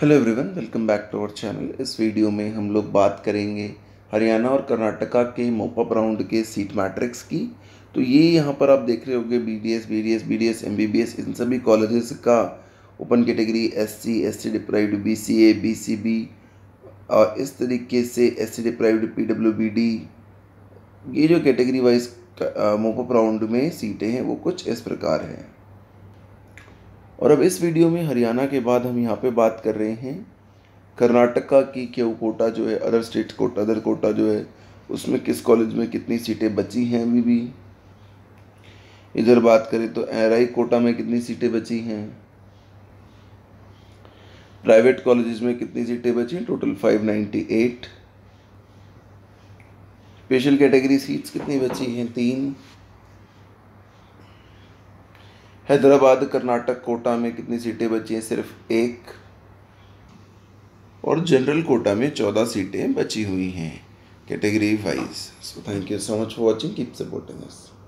hello everyone welcome back to our channel इस video में हम लोग बात करेंगे हरियाणा और कर्नाटका के मोपअप राउंड के सीट मैट्रिक्स की तो ये यहाँ पर आप देख रहे होंगे B D S B D S B D S M B B S इन सभी कॉलेजेस का open category S C S deprived B C A B C B और इस तरीके से S C deprived P W B D ये जो category wise mop-up round में सीटें हैं वो कुछ इस प्रकार हैं और अब इस वीडियो में हरियाणा के बाद हम यहाँ पे बात कर रहे हैं कर्नाटका की क्यों कोटा जो है other state quota other quota जो है उसमें किस कॉलेज में कितनी सीटें बची हैं अभी भी इधर बात करें तो एराई कोटा में कितनी सीटें बची हैं प्राइवेट कॉलेजेस में कितनी सीटें बची हैं टोटल 598 स्पेशल कैटेगरी सीट्स कितनी बची हैं तीन हैदराबाद कर्नाटक कोटा में कितनी सीटें बची हैं सिर्फ एक और जनरल कोटा में चौदह सीटें बची हुई हैं category wise so thank you so much for watching keep supporting us